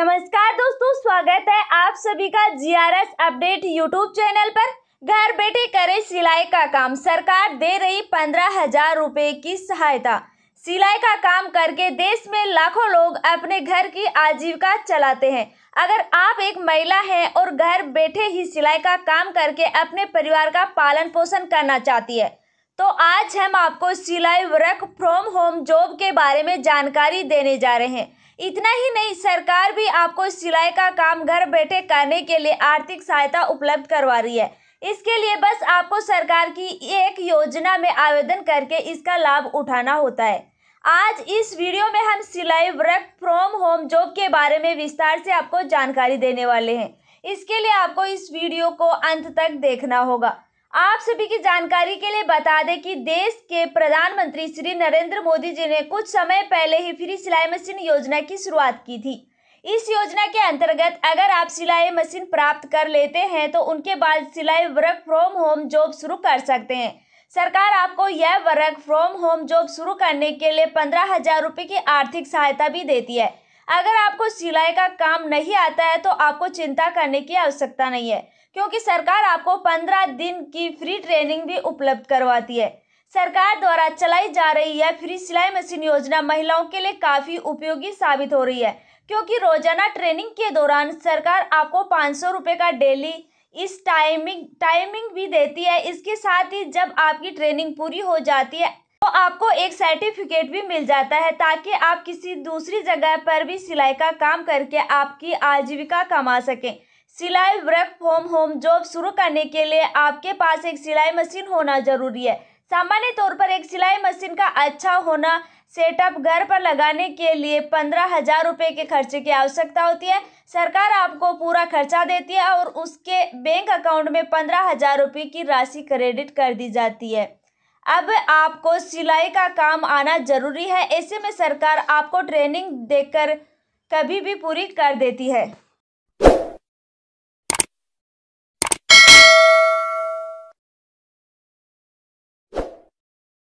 नमस्कार दोस्तों स्वागत है आप सभी का जीआरएस अपडेट यूट्यूब चैनल पर घर बैठे करे सिलाई का काम सरकार दे रही पंद्रह हजार रुपए की सहायता सिलाई का काम करके देश में लाखों लोग अपने घर की आजीविका चलाते हैं अगर आप एक महिला हैं और घर बैठे ही सिलाई का काम करके अपने परिवार का पालन पोषण करना चाहती है तो आज हम आपको सिलाई वर्क फ्रॉम होम जॉब के बारे में जानकारी देने जा रहे हैं इतना ही नहीं सरकार भी आपको सिलाई का काम घर बैठे करने के लिए आर्थिक सहायता उपलब्ध करवा रही है इसके लिए बस आपको सरकार की एक योजना में आवेदन करके इसका लाभ उठाना होता है आज इस वीडियो में हम सिलाई वर्क फ्रॉम होम जॉब के बारे में विस्तार से आपको जानकारी देने वाले हैं इसके लिए आपको इस वीडियो को अंत तक देखना होगा आप सभी की जानकारी के लिए बता दें कि देश के प्रधानमंत्री श्री नरेंद्र मोदी जी ने कुछ समय पहले ही फ्री सिलाई मशीन योजना की शुरुआत की थी इस योजना के अंतर्गत अगर आप सिलाई मशीन प्राप्त कर लेते हैं तो उनके बाद सिलाई वर्क फ्रॉम होम जॉब शुरू कर सकते हैं सरकार आपको यह वर्क फ्रॉम होम जॉब शुरू करने के लिए पंद्रह हजार रुपये की आर्थिक सहायता भी देती है अगर आपको सिलाई का काम नहीं आता है तो आपको चिंता करने की आवश्यकता नहीं है क्योंकि सरकार आपको पंद्रह दिन की फ्री ट्रेनिंग भी उपलब्ध करवाती है सरकार द्वारा चलाई जा रही यह फ्री सिलाई मशीन योजना महिलाओं के लिए काफ़ी उपयोगी साबित हो रही है क्योंकि रोजाना ट्रेनिंग के दौरान सरकार आपको पाँच सौ रुपये का डेली इस टाइमिंग टाइमिंग भी देती है इसके साथ ही जब आपकी ट्रेनिंग पूरी हो जाती है तो आपको एक सर्टिफिकेट भी मिल जाता है ताकि आप किसी दूसरी जगह पर भी सिलाई का काम करके आपकी आजीविका कमा सकें सिलाई वर्क फ्रॉम होम जॉब शुरू करने के लिए आपके पास एक सिलाई मशीन होना जरूरी है सामान्य तौर पर एक सिलाई मशीन का अच्छा होना सेटअप घर पर लगाने के लिए पंद्रह हजार रुपये के खर्चे की आवश्यकता होती है सरकार आपको पूरा खर्चा देती है और उसके बैंक अकाउंट में पंद्रह हजार रुपये की राशि क्रेडिट कर दी जाती है अब आपको सिलाई का काम आना जरूरी है ऐसे में सरकार आपको ट्रेनिंग देकर कभी भी पूरी कर देती है